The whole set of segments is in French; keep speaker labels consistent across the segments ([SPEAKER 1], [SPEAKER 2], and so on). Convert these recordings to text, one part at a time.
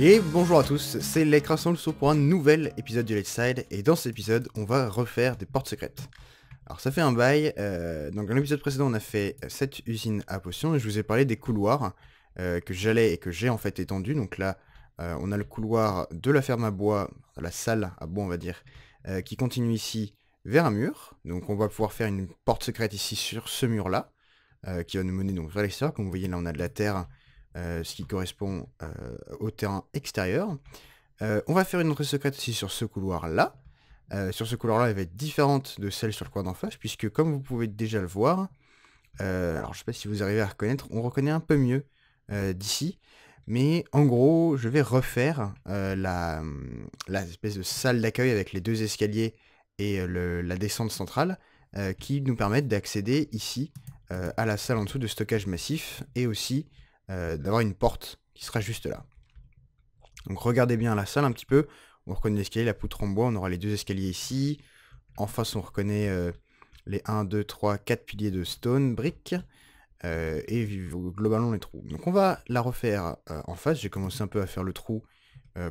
[SPEAKER 1] Et bonjour à tous, c'est le saut pour un nouvel épisode du LightSide Side, et dans cet épisode, on va refaire des portes secrètes. Alors ça fait un bail, euh, donc dans l'épisode précédent, on a fait cette usine à potions, et je vous ai parlé des couloirs euh, que j'allais et que j'ai en fait étendus, donc là, euh, on a le couloir de la ferme à bois, la salle à bois on va dire, qui continue ici vers un mur, donc on va pouvoir faire une porte secrète ici sur ce mur-là, qui va nous mener donc vers l'extérieur, comme vous voyez là on a de la terre euh, ce qui correspond euh, au terrain extérieur. Euh, on va faire une entrée secrète aussi sur ce couloir-là. sur ce couloir-là, elle va être différente de celle sur le coin d'en face, puisque comme vous pouvez déjà le voir, alors je ne sais pas si vous arrivez à reconnaître, on reconnaît un peu mieux d'ici. Mais en gros, je vais refaire hum, la, espèce de salle d'accueil avec les deux escaliers et la descente centrale qui nous permettent d'accéder ici à la salle en dessous de stockage massif et aussi euh, d'avoir une porte qui sera juste là. Donc regardez bien la salle un petit peu. On reconnaît l'escalier, la poutre en bois. On aura les deux escaliers ici. En face, on reconnaît euh, les 1, 2, 3, 4 piliers de stone, briques. Euh, et globalement les trous. Donc on va la refaire en face. J'ai commencé un peu à faire le trou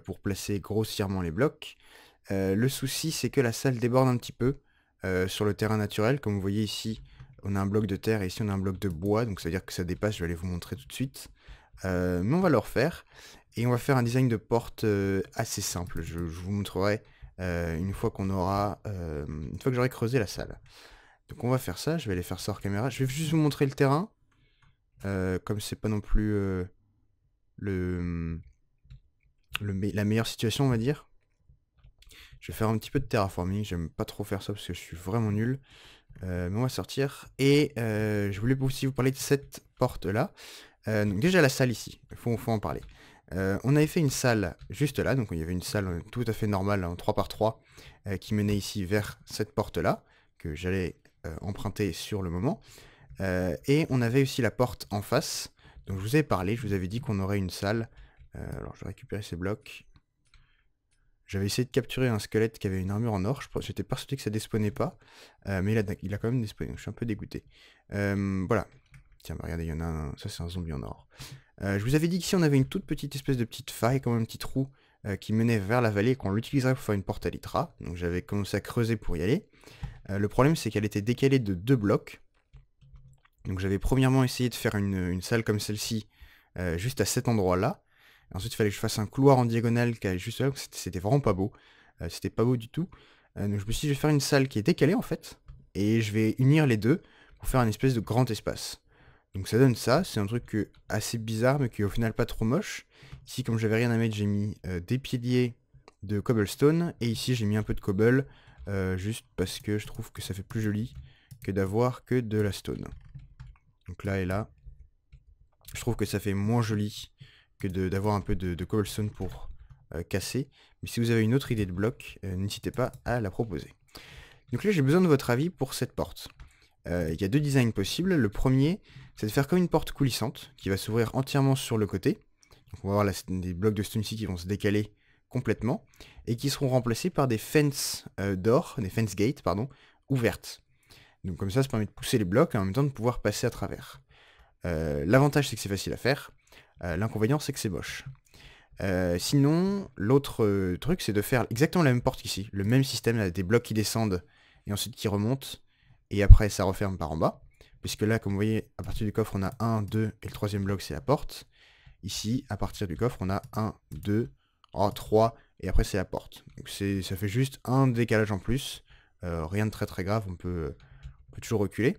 [SPEAKER 1] pour placer grossièrement les blocs. le souci, c'est que la salle déborde un petit peu sur le terrain naturel. Comme vous voyez ici, on a un bloc de terre et ici on a un bloc de bois, donc ça veut dire que ça dépasse, je vais aller vous montrer tout de suite. Euh, mais on va le refaire et on va faire un design de porte euh, assez simple. Je, vous montrerai euh, une fois qu'on aura, une fois que j'aurai creusé la salle. Donc on va faire ça, je vais aller faire ça hors caméra. Je vais juste vous montrer le terrain, comme c'est pas non plus le, la meilleure situation on va dire. Je vais faire un petit peu de terraforming, j'aime pas trop faire ça parce que je suis vraiment nul. Euh, mais on va sortir. Et euh, je voulais aussi vous parler de cette porte-là. Euh, donc déjà la salle ici, il faut, en parler. on avait fait une salle juste là, donc il y avait une salle tout à fait normale en 3 x 3 qui menait ici vers cette porte là, que j'allais emprunter sur le moment. et on avait aussi la porte en face, donc je vous ai parlé, je vous avais dit qu'on aurait une salle. alors je vais récupérer ces blocs, j'avais essayé de capturer un squelette qui avait une armure en or. J'étais persuadé que ça despawnait pas. Euh, mais il a, quand même donc Je suis un peu dégoûté. Euh, voilà. Tiens, bah, regardez, il y en a un. Ça, c'est un zombie en or. Euh, je vous avais dit qu'ici, on avait une toute petite espèce de petite faille, comme un petit trou, qui menait vers la vallée et qu'on l'utiliserait pour faire une porte à l'itra. Donc j'avais commencé à creuser pour y aller. le problème, c'est qu'elle était décalée de deux blocs. Donc j'avais premièrement essayé de faire une salle comme celle-ci, juste à cet endroit-là ensuite, il fallait que je fasse un couloir en diagonale qui allait juste là. C'était vraiment pas beau. Euh, c'était pas beau du tout. Euh, donc je me suis dit, je vais faire une salle qui est décalée en fait. Et je vais unir les deux pour faire un espèce de grand espace. Donc ça donne ça. C'est un truc assez bizarre, mais qui est au final pas trop moche. Ici, comme j'avais rien à mettre, j'ai mis euh, des piliers de cobblestone. Et ici, j'ai mis un peu de cobble. juste parce que je trouve que ça fait plus joli que d'avoir que de la stone. Donc là et là. Je trouve que ça fait moins joli que d'avoir un peu de, de cobblestone pour euh, casser. Mais si vous avez une autre idée de bloc, euh, n'hésitez pas à la proposer. Donc là, j'ai besoin de votre avis pour cette porte. Euh, il y a deux designs possibles. Le premier, c'est de faire comme une porte coulissante qui va s'ouvrir entièrement sur le côté. Donc on va avoir des blocs de stone qui vont se décaler complètement et qui seront remplacés par des fences d'or, des fence gates, pardon, ouvertes. Donc comme ça, ça permet de pousser les blocs et en même temps de pouvoir passer à travers. L'avantage, c'est que c'est facile à faire. Euh, l'inconvénient, c'est que c'est moche. Euh, sinon, l'autre euh, truc, c'est de faire exactement la même porte qu'ici. Le même système, des blocs qui descendent et ensuite qui remontent. Et après, ça referme par en bas. Puisque là, comme vous voyez, à partir du coffre, on a 1, 2, et le troisième bloc, c'est la porte. Ici, à partir du coffre, on a 1, 2, 3, et après, c'est la porte. Donc ça fait juste un décalage en plus. rien de très très grave, on peut, on peut toujours reculer.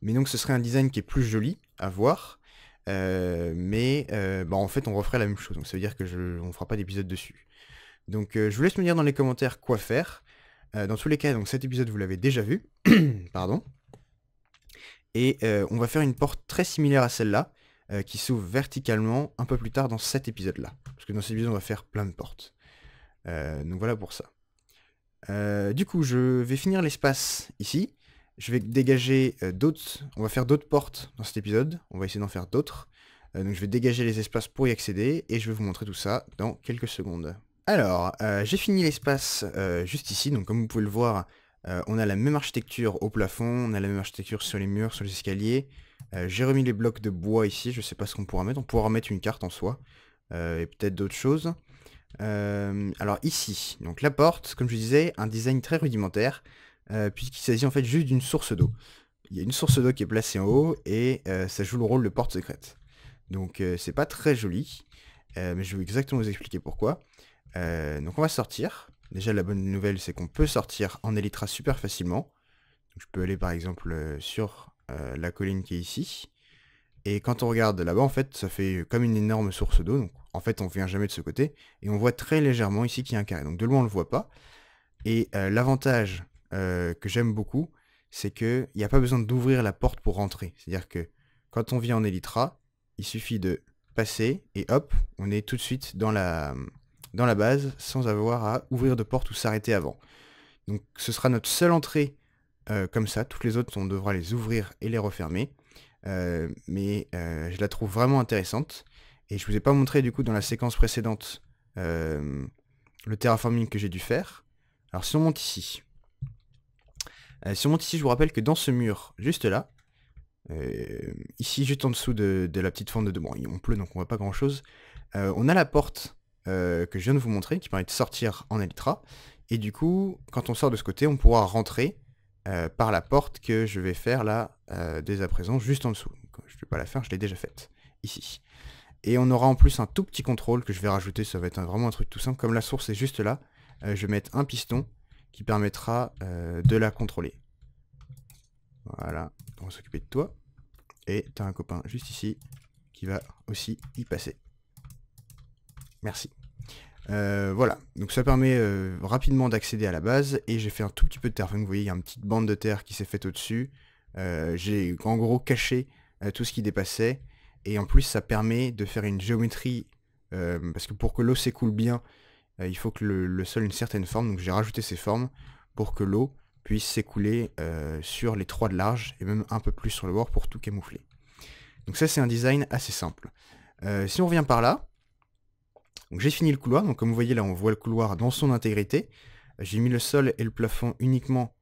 [SPEAKER 1] Mais donc, ce serait un design qui est plus joli à voir. Euh, mais euh, bah, en fait, on referait la même chose. Donc ça veut dire que je, fera pas d'épisode dessus. Donc euh, je vous laisse me dire dans les commentaires quoi faire. dans tous les cas, donc cet épisode vous l'avez déjà vu, pardon. Et on va faire une porte très similaire à celle-là, qui s'ouvre verticalement un peu plus tard dans cet épisode-là. Parce que dans cet épisode, on va faire plein de portes. donc voilà pour ça. du coup, je vais finir l'espace ici. Je vais dégager euh, d'autres. On va faire d'autres portes dans cet épisode. On va essayer d'en faire d'autres. Euh, donc je vais dégager les espaces pour y accéder et je vais vous montrer tout ça dans quelques secondes. Alors, euh, j'ai fini l'espace juste ici, donc comme vous pouvez le voir, on a la même architecture au plafond, on a la même architecture sur les murs, sur les escaliers. j'ai remis les blocs de bois ici, je sais pas ce qu'on pourra mettre, on pourra mettre une carte en soi, et peut-être d'autres choses. alors ici, donc la porte, comme je disais, un design très rudimentaire, euh, puisqu'il s'agit en fait juste d'une source d'eau. Il y a une source d'eau qui est placée en haut et euh, ça joue le rôle de porte secrète. Donc euh, c'est pas très joli, mais je vais exactement vous expliquer pourquoi. donc on va sortir. Déjà la bonne nouvelle c'est qu'on peut sortir en Elytra super facilement. je peux aller par exemple sur la colline qui est ici. Et quand on regarde là-bas, en fait, ça fait comme une énorme source d'eau. Donc, en fait, on vient jamais de ce côté. Et on voit très légèrement ici qu'il y a un carré. Donc, de loin, on le voit pas. Et l'avantage euh, que j'aime beaucoup, c'est qu'il n'y a pas besoin d'ouvrir la porte pour rentrer. C'est-à-dire que quand on vient en Elytra, il suffit de passer et hop, on est tout de suite dans la, dans la base sans avoir à ouvrir de porte ou s'arrêter avant. Donc ce sera notre seule entrée euh, comme ça. Toutes les autres, on devra les ouvrir et les refermer. Euh, mais je la trouve vraiment intéressante. Et je vous ai pas montré du coup dans la séquence précédente le terraforming que j'ai dû faire. Alors si on monte ici, euh, si on monte ici, je vous rappelle que dans ce mur, juste là, euh, ici juste en dessous de, la petite fente de... Bon, on pleut donc on voit pas grand chose. Euh, on a la porte que je viens de vous montrer qui permet de sortir en Elytra. Et du coup, quand on sort de ce côté, on pourra rentrer par la porte que je vais faire là dès à présent, juste en dessous. je ne vais pas la faire, je l'ai déjà faite, ici. Et on aura en plus un tout petit contrôle que je vais rajouter, ça va être vraiment un truc tout simple. Comme la source est juste là, je vais mettre un piston qui permettra euh, de la contrôler. Voilà, on va s'occuper de toi. Et tu as un copain juste ici qui va aussi y passer. Merci. Euh, voilà, donc ça permet euh, rapidement d'accéder à la base et j'ai fait un tout petit peu de terre. vous voyez, il y a une petite bande de terre qui s'est faite au-dessus. j'ai en gros caché tout ce qui dépassait et en plus ça permet de faire une géométrie parce que pour que l'eau s'écoule bien, euh, il faut que le, sol ait une certaine forme, donc j'ai rajouté ces formes pour que l'eau puisse s'écouler euh, sur les trois de large et même un peu plus sur le bord pour tout camoufler. Donc ça c'est un design assez simple. Euh, si on revient par là, j'ai fini le couloir, donc comme vous voyez là on voit le couloir dans son intégrité. J'ai mis le sol et le plafond uniquement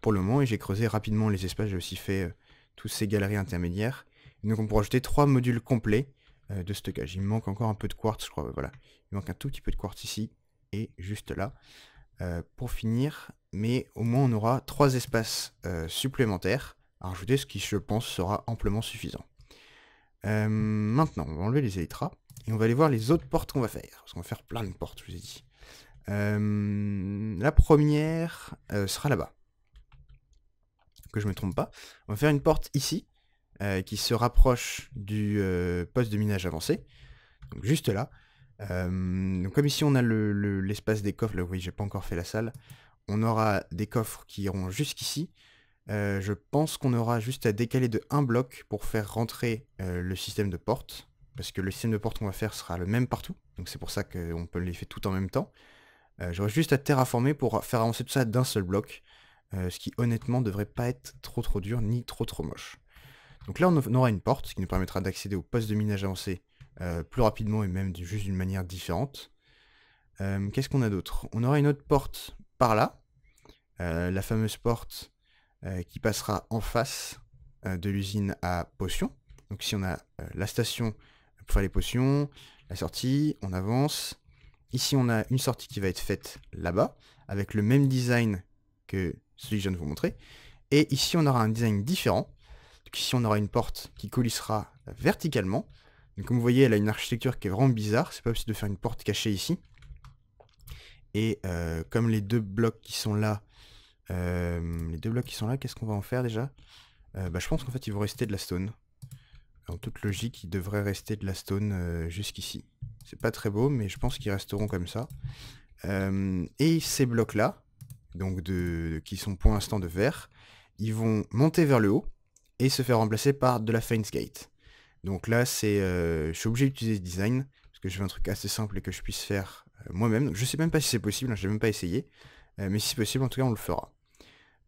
[SPEAKER 1] pour le moment et j'ai creusé rapidement les espaces, j'ai aussi fait toutes ces galeries intermédiaires. donc on pourra ajouter trois modules complets euh, de stockage. Il me manque encore un peu de quartz, je crois. Voilà. Il manque un tout petit peu de quartz ici et juste là. Euh, pour finir, mais au moins on aura trois espaces euh, supplémentaires à rajouter, ce qui je pense sera amplement suffisant. maintenant, on va enlever les élytras et on va aller voir les autres portes qu'on va faire. Parce qu'on va faire plein de portes, je vous ai dit. la première sera là-bas. Que je me trompe pas. On va faire une porte ici euh, qui se rapproche du euh, poste de minage avancé, donc juste là. Euh, donc comme ici on a l'espace des coffres, là oui j'ai pas encore fait la salle, on aura des coffres qui iront jusqu'ici. je pense qu'on aura juste à décaler de un bloc pour faire rentrer le système de porte, parce que le système de porte qu'on va faire sera le même partout, donc c'est pour ça qu'on peut les faire tout en même temps. J'aurai juste à terraformer pour faire avancer tout ça d'un seul bloc, ce qui honnêtement devrait pas être trop trop dur ni trop trop moche. Donc là, on aura une porte qui nous permettra d'accéder au poste de minage avancé euh, plus rapidement et même juste d'une manière différente. Euh, qu'est-ce qu'on a d'autre On aura une autre porte par là, euh, la fameuse porte qui passera en face de l'usine à potions. Donc si on a la station pour faire les potions, la sortie, on avance. Ici, on a une sortie qui va être faite là-bas, avec le même design que celui que je viens de vous montrer. Et ici, on aura un design différent, ici on aura une porte qui coulissera verticalement. Donc, comme vous voyez, elle a une architecture qui est vraiment bizarre. C'est pas possible de faire une porte cachée ici. Et euh, comme les deux blocs qui sont là, euh, les deux blocs qui sont là, qu'est-ce qu'on va en faire déjà euh, bah, Je pense qu'en fait, ils vont rester de la stone. En toute logique, ils devraient rester de la stone jusqu'ici. C'est pas très beau, mais je pense qu'ils resteront comme ça. et ces blocs-là, donc qui sont pour l'instant de verre, ils vont monter vers le haut et se faire remplacer par de la Fainsgate. Donc là, c'est, euh, je suis obligé d'utiliser ce design, parce que je veux un truc assez simple et que je puisse faire euh, moi-même. Donc je sais même pas si c'est possible, hein, je n'ai même pas essayé, euh, mais si c'est possible, en tout cas, on le fera.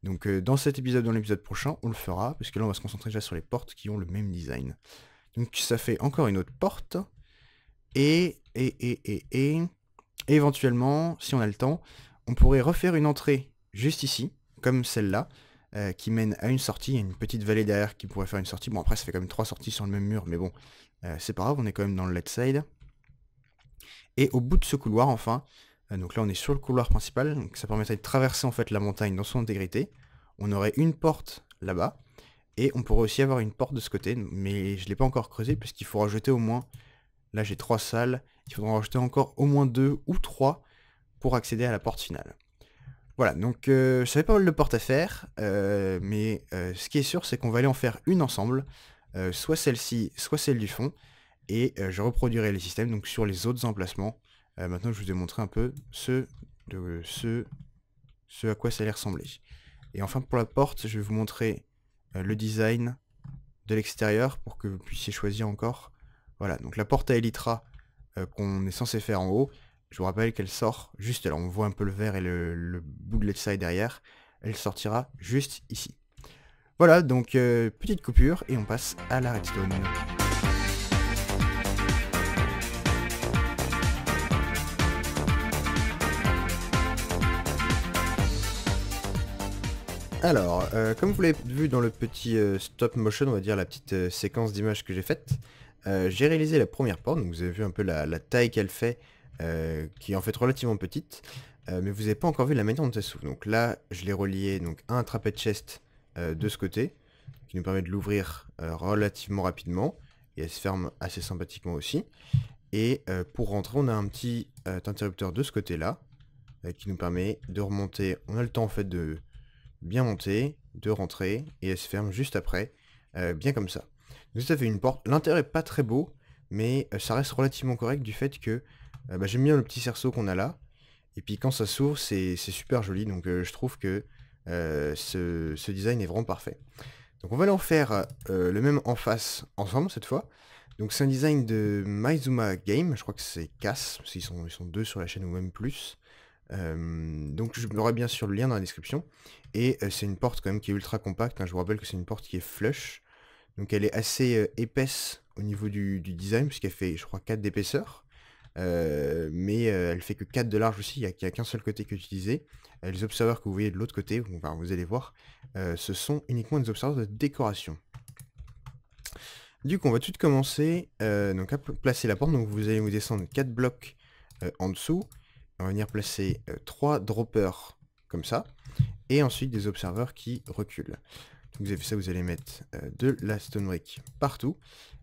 [SPEAKER 1] Donc dans cet épisode, dans l'épisode prochain, on le fera, parce que là, on va se concentrer déjà sur les portes qui ont le même design. Donc ça fait encore une autre porte, et, et, et, et, et, éventuellement, si on a le temps, on pourrait refaire une entrée juste ici, comme celle-là, euh, qui mène à une sortie, une petite vallée derrière qui pourrait faire une sortie. Bon, après, ça fait quand même trois sorties sur le même mur, mais bon, euh, c'est pas grave, on est quand même dans le left side. Et au bout de ce couloir, enfin, euh, donc là, on est sur le couloir principal, donc ça permettrait de traverser en fait la montagne dans son intégrité. On aurait une porte là-bas, et on pourrait aussi avoir une porte de ce côté, mais je l'ai pas encore creusée, puisqu'il faudra faut rajouter au moins... Là, j'ai trois salles, il faudra en rajouter encore au moins deux ou trois pour accéder à la porte finale. Voilà, donc euh, je savais pas mal de portes à faire, euh, mais euh, ce qui est sûr, c'est qu'on va aller en faire une ensemble, soit celle-ci, soit celle du fond, et je reproduirai les systèmes donc sur les autres emplacements. maintenant, je vous ai un peu ce, ce, ce à quoi ça allait ressembler. Et enfin, pour la porte, je vais vous montrer le design de l'extérieur pour que vous puissiez choisir encore. Voilà, donc la porte à Elytra qu'on est censé faire en haut, je vous rappelle qu'elle sort juste, là, on voit un peu le vert et le, bout de side derrière. Elle sortira juste ici. Voilà, donc euh, petite coupure et on passe à la redstone. Alors, euh, comme vous l'avez vu dans le petit euh, stop motion, on va dire la petite séquence d'images que j'ai faite, j'ai réalisé la première porte, donc vous avez vu un peu la taille qu'elle fait euh, qui est en fait relativement petite, euh, mais vous n'avez pas encore vu la manière dont elle s'ouvre. Donc là, je l'ai relié donc, à un trapèze chest euh, de ce côté, qui nous permet de l'ouvrir relativement rapidement, et elle se ferme assez sympathiquement aussi. Et pour rentrer, on a un petit interrupteur de ce côté-là, qui nous permet de remonter. On a le temps en fait de bien monter, de rentrer, et elle se ferme juste après, bien comme ça. Vous avez une porte. L'intérieur n'est pas très beau, mais ça reste relativement correct du fait que euh, bah, j'aime bien le petit cerceau qu'on a là. Et puis quand ça s'ouvre, c'est super joli. Donc euh, je trouve que euh, ce, design est vraiment parfait. Donc on va leur faire le même en face ensemble cette fois. Donc c'est un design de Maizuma Game, je crois que c'est Cass, parce qu'ils sont, ils sont deux sur la chaîne ou même plus. donc je l'aurai bien sûr le lien dans la description. Et c'est une porte quand même qui est ultra compacte, hein, je vous rappelle que c'est une porte qui est flush. Donc elle est assez épaisse au niveau du, du design, puisqu'elle fait je crois 4 d'épaisseur. Euh, mais euh, elle fait que 4 de large aussi, il n'y a, qu'un seul côté que est euh, les observeurs que vous voyez de l'autre côté, vous allez voir, ce sont uniquement des observeurs de décoration. Du coup, on va tout de suite commencer donc à placer la porte. Donc vous allez vous descendre 4 blocs en dessous. On va venir placer 3 droppers comme ça. Et ensuite des observeurs qui reculent. Donc vous avez vu ça, vous allez mettre de la stone brick partout.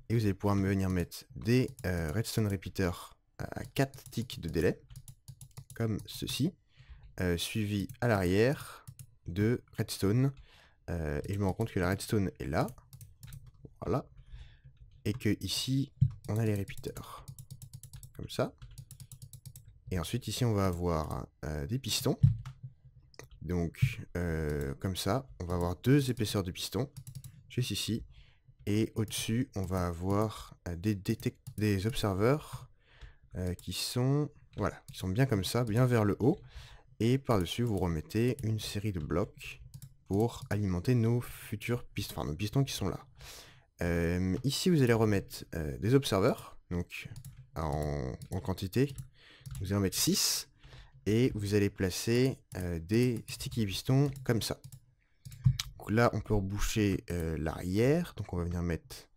[SPEAKER 1] Et vous allez pouvoir venir mettre des redstone repeaters à 4 ticks de délai, comme ceci, euh, suivi à l'arrière de redstone. Euh, et je me rends compte que la redstone est là, voilà, et que ici on a les répéteurs comme ça. Et ensuite ici on va avoir euh, des pistons, donc comme ça, on va avoir deux épaisseurs de pistons, juste ici, et au-dessus on va avoir des, des observeurs euh, qui sont voilà, qui sont bien comme ça, bien vers le haut. Et par-dessus, vous remettez une série de blocs pour alimenter nos futurs pistons, enfin nos pistons qui sont là. Euh, ici, vous allez remettre euh, des observeurs, donc en, quantité, vous allez en mettre 6, et vous allez placer des sticky pistons comme ça. Donc là, on peut reboucher l'arrière, donc on va venir mettre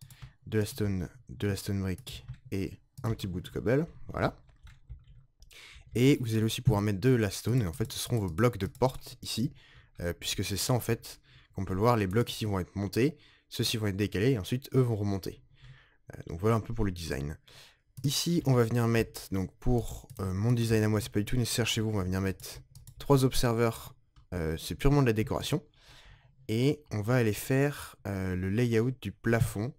[SPEAKER 1] de la stone, de la stone brick et un petit bout de cobble, voilà. Et vous allez aussi pouvoir mettre de la stone, et en fait ce seront vos blocs de porte ici, euh, puisque c'est ça en fait qu'on peut le voir, les blocs ici vont être montés, ceux-ci vont être décalés, et ensuite eux vont remonter. Euh, donc voilà un peu pour le design. Ici on va venir mettre, donc pour euh, mon design à moi c'est pas du tout nécessaire chez vous, on va venir mettre trois observeurs, c'est purement de la décoration. Et on va aller faire le layout du plafond,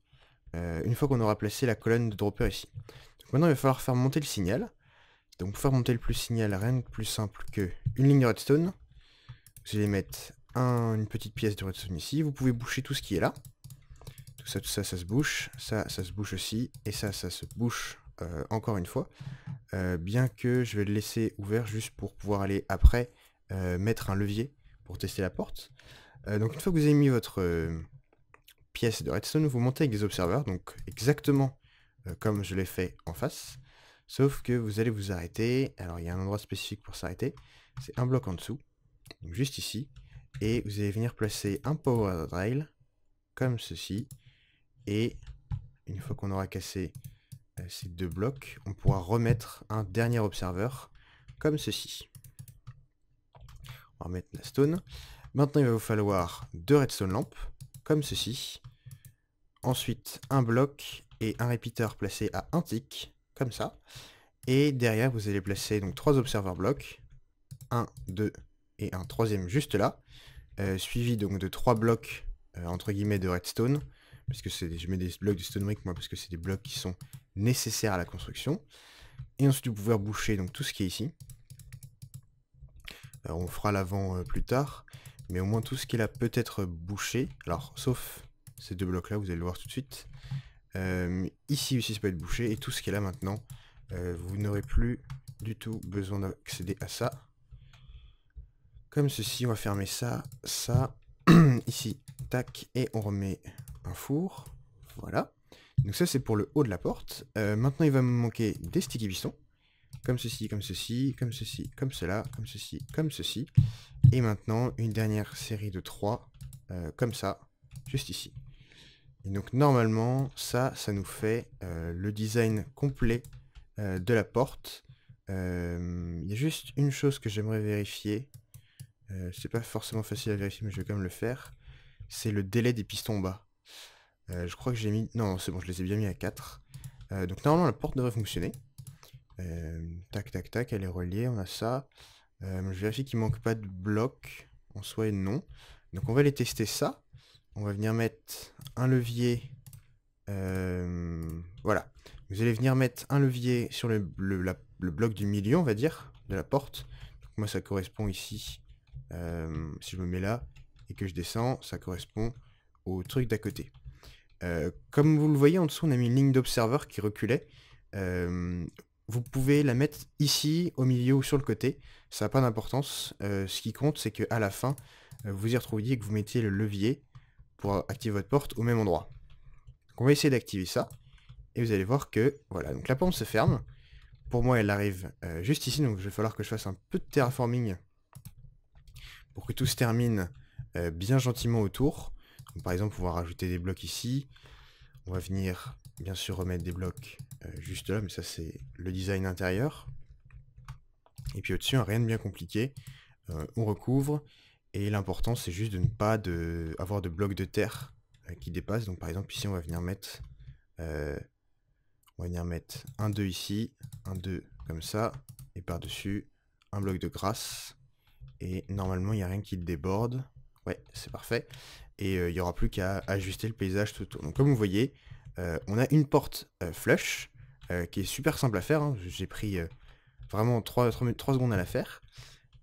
[SPEAKER 1] une fois qu'on aura placé la colonne de dropper ici. Maintenant, il va falloir faire monter le signal. Donc pour faire monter le plus signal, rien de plus simple que une ligne de redstone. Vous allez mettre une petite pièce de redstone ici. Vous pouvez boucher tout ce qui est là. Tout ça, tout ça, ça se bouche. Ça, ça se bouche aussi. Et ça, ça se bouche euh, encore une fois. Euh, bien que je vais le laisser ouvert juste pour pouvoir aller après euh, mettre un levier pour tester la porte. donc une fois que vous avez mis votre pièce de redstone, vous montez avec des observeurs. Donc exactement euh, comme je l'ai fait en face. Sauf que vous allez vous arrêter. Alors, il y a un endroit spécifique pour s'arrêter. C'est un bloc en dessous. juste ici. Et vous allez venir placer un power rail. Comme ceci. Et une fois qu'on aura cassé euh, ces deux blocs, on pourra remettre un dernier observeur. Comme ceci. On va remettre la stone. Maintenant, il va vous falloir deux redstone lampes. Comme ceci. Ensuite, un bloc et un repeater placé à un tick, comme ça. Et derrière, vous allez placer donc trois observer blocs, 1, 2 et un troisième juste là, euh, suivi donc de trois blocs euh, entre guillemets de redstone, parce que c'est je mets des blocs de stone brick moi parce que c'est des blocs qui sont nécessaires à la construction. Et ensuite vous pouvez boucher donc tout ce qui est ici. Euh, on fera l'avant plus tard, mais au moins tout ce qui est là peut être bouché. Alors sauf ces deux blocs là, vous allez le voir tout de suite. Euh, ici aussi ça peut être bouché et tout ce qui est là maintenant euh, vous n'aurez plus du tout besoin d'accéder à ça comme ceci on va fermer ça ça ici tac et on remet un four voilà donc ça c'est pour le haut de la porte euh, maintenant il va me manquer des sticky pistons comme ceci comme ceci comme ceci comme cela comme ceci comme ceci et maintenant une dernière série de trois, comme ça juste ici et donc normalement, ça, ça nous fait euh, le design complet euh, de la porte. Euh, il y a juste une chose que j'aimerais vérifier. c'est pas forcément facile à vérifier, mais je vais quand même le faire. C'est le délai des pistons bas. je crois que j'ai mis... Non, c'est bon, je les ai bien mis à 4. donc normalement, la porte devrait fonctionner. tac, tac, tac, elle est reliée, on a ça. je vérifie qu'il manque pas de blocs. En soi non. Donc on va aller tester ça on va venir mettre un levier. Euh, voilà. Vous allez venir mettre un levier sur le, bloc du milieu, on va dire, de la porte. moi, ça correspond ici. Euh, si je me mets là et que je descends, ça correspond au truc d'à côté. Euh, comme vous le voyez en dessous, on a mis une ligne d'observeur qui reculait. vous pouvez la mettre ici, au milieu ou sur le côté. Ça n'a pas d'importance. ce qui compte, c'est qu'à la fin, vous y retrouviez et que vous mettiez le levier pour activer votre porte au même endroit. on va essayer d'activer ça. Et vous allez voir que, voilà, donc la porte se ferme. Pour moi, elle arrive euh, juste ici, donc il va falloir que je fasse un peu de terraforming pour que tout se termine euh, bien gentiment autour. par exemple, pouvoir ajouter rajouter des blocs ici. On va venir, bien sûr, remettre des blocs euh, juste là, mais ça, c'est le design intérieur. Et puis au-dessus, rien de bien compliqué. on recouvre. Et l'important, c'est juste de ne pas de, avoir de blocs de terre euh, qui dépassent. Donc par exemple, ici, on va venir mettre, euh, on va venir mettre un 2 ici, un 2 comme ça, et par-dessus, un bloc de grâce. Et normalement, il n'y a rien qui déborde. Ouais, c'est parfait. Et euh, il n'y aura plus qu'à ajuster le paysage tout autour. Donc comme vous voyez, on a une porte flush, qui est super simple à faire. Hein. J'ai pris vraiment 3, 3, secondes à la faire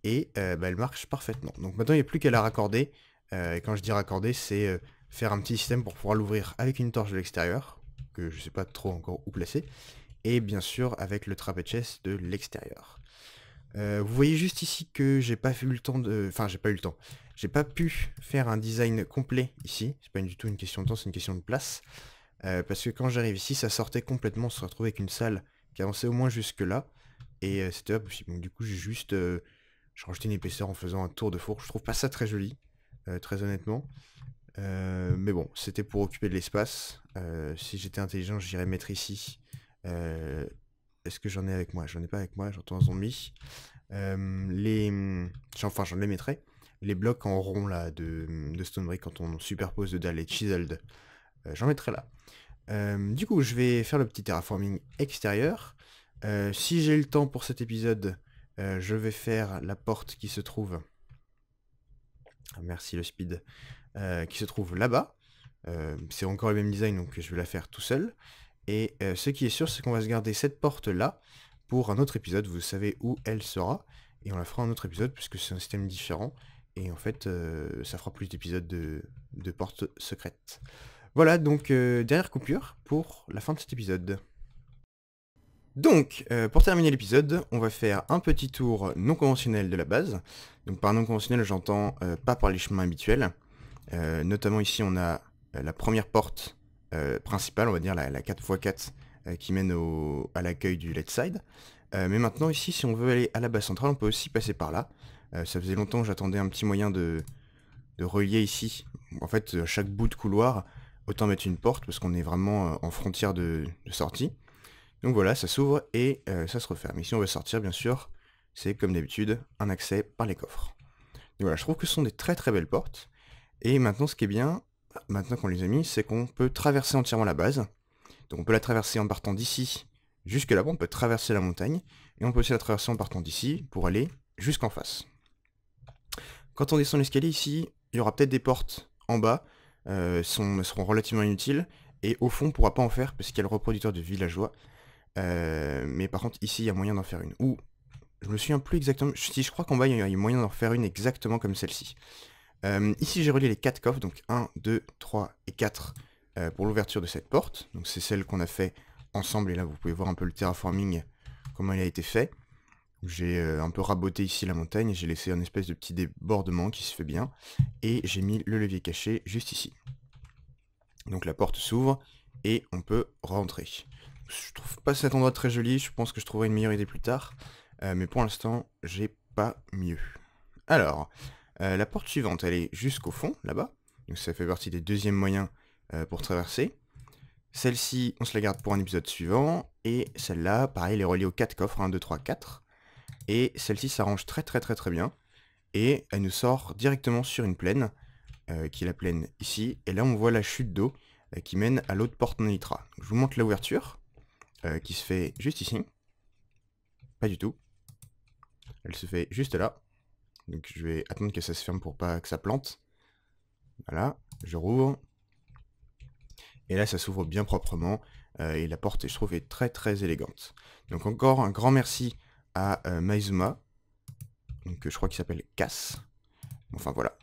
[SPEAKER 1] et euh, bah, elle marche parfaitement. Donc maintenant, il n'y a plus qu'à la raccorder. Euh, et quand je dis raccorder, c'est euh, faire un petit système pour pouvoir l'ouvrir avec une torche de l'extérieur, que je ne sais pas trop encore où placer, et bien sûr avec le trapéchesse de l'extérieur. vous voyez juste ici que j'ai pas eu le temps de... Enfin, j'ai pas eu le temps. J'ai pas pu faire un design complet ici. C'est pas du tout une question de temps, c'est une question de place. parce que quand j'arrive ici, ça sortait complètement. On se retrouvait avec une salle qui avançait au moins jusque là. Et c'était pas possible. Donc du coup, j'ai juste je rajoute une épaisseur en faisant un tour de four. Je trouve pas ça très joli, euh, très honnêtement. Euh, mais bon, c'était pour occuper de l'espace. Euh, si j'étais intelligent, j'irais mettre ici. Est-ce que j'en ai avec moi J'en ai pas avec moi, j'entends un zombie. les... Enfin, j'en les mettrai. Les blocs en rond là de, stone brick, quand on superpose de dalle et chiseled, j'en mettrai là. du coup, je vais faire le petit terraforming extérieur. si j'ai le temps pour cet épisode, euh, je vais faire la porte qui se trouve. Merci le speed. Euh, qui se trouve là-bas. Euh, c'est encore le même design, donc je vais la faire tout seul. Et ce qui est sûr, c'est qu'on va se garder cette porte-là pour un autre épisode. Vous savez où elle sera. Et on la fera un autre épisode, puisque c'est un système différent. Et en fait, ça fera plus d'épisodes de, de portes secrètes. Voilà, donc dernière coupure pour la fin de cet épisode. Donc, euh, pour terminer l'épisode, on va faire un petit tour non conventionnel de la base. Donc par non conventionnel, j'entends euh, pas par les chemins habituels. Euh, notamment ici, on a la première porte principale, on va dire la, 4x4, qui mène à l'accueil du left side. mais maintenant ici, si on veut aller à la base centrale, on peut aussi passer par là. ça faisait longtemps que j'attendais un petit moyen de, relier ici. En fait, à chaque bout de couloir, autant mettre une porte, parce qu'on est vraiment en frontière de sortie. Donc voilà, ça s'ouvre et euh, ça se referme. Ici, on veut sortir, bien sûr. C'est, comme d'habitude, un accès par les coffres. Donc voilà, je trouve que ce sont des très très belles portes. Et maintenant, ce qui est bien, maintenant qu'on les a mis, c'est qu'on peut traverser entièrement la base. Donc on peut la traverser en partant d'ici jusque là-bas, on peut traverser la montagne. Et on peut aussi la traverser en partant d'ici pour aller jusqu'en face. Quand on descend l'escalier ici, il y aura peut-être des portes en bas, euh, seront relativement inutiles, et au fond on ne pourra pas en faire parce qu'il y a le reproducteur de villageois, euh, mais par contre, ici, il y a moyen d'en faire une. Ou, je me souviens plus exactement. Si je crois qu'on va, il y a moyen d'en faire une exactement comme celle-ci. Euh, ici, j'ai relié les quatre coffres, donc 1, 2, 3 et 4 euh, pour l'ouverture de cette porte. Donc c'est celle qu'on a fait ensemble. Et là, vous pouvez voir un peu le terraforming, comment il a été fait. J'ai un peu raboté ici la montagne, j'ai laissé un espèce de petit débordement qui se fait bien. Et j'ai mis le levier caché juste ici. Donc la porte s'ouvre et on peut rentrer. Je trouve pas cet endroit très joli, je pense que je trouverai une meilleure idée plus tard. Euh, mais pour l'instant, j'ai pas mieux. Alors, euh, la porte suivante, elle est jusqu'au fond, là-bas. Donc ça fait partie des deuxièmes moyens euh, pour traverser. Celle-ci, on se la garde pour un épisode suivant. Et celle-là, pareil, elle est reliée aux 4 coffres, 1, 2, 3, 4. Et celle-ci s'arrange très très très très bien. Et elle nous sort directement sur une plaine, qui est la plaine ici. Et là, on voit la chute d'eau qui mène à l'autre porte Nitra. Je vous montre l'ouverture. Euh, qui se fait juste ici. Pas du tout. Elle se fait juste là. Donc je vais attendre que ça se ferme pour pas que ça plante. Voilà, je rouvre. Et là, ça s'ouvre bien proprement. Euh, et la porte, je trouve, est très très élégante. Donc encore un grand merci à euh, Maizuma. Donc je crois qu'il s'appelle Cass. Enfin voilà.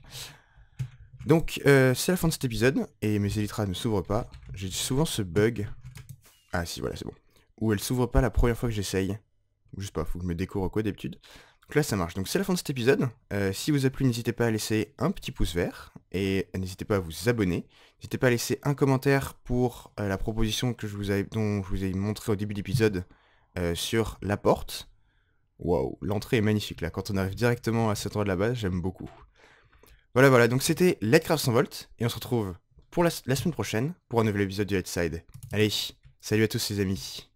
[SPEAKER 1] Donc c'est la fin de cet épisode. Et mes élytras ne s'ouvrent pas. J'ai souvent ce bug. Ah si, voilà, c'est bon où elle s'ouvre pas la première fois que j'essaye. Je sais pas, faut que je me découvre quoi d'habitude. Donc là ça marche. Donc c'est la fin de cet épisode. Euh, si vous a plu, n'hésitez pas à laisser un petit pouce vert et n'hésitez pas à vous abonner. N'hésitez pas à laisser un commentaire pour euh, la proposition que je vous ai, dont je vous ai montré au début de l'épisode euh, sur la porte. Waouh, l'entrée est magnifique là. Quand on arrive directement à cet endroit de la base, j'aime beaucoup. Voilà, voilà. Donc c'était Craft 100 volt et on se retrouve pour la, semaine prochaine pour un nouvel épisode du Headside. Allez, salut à tous les amis.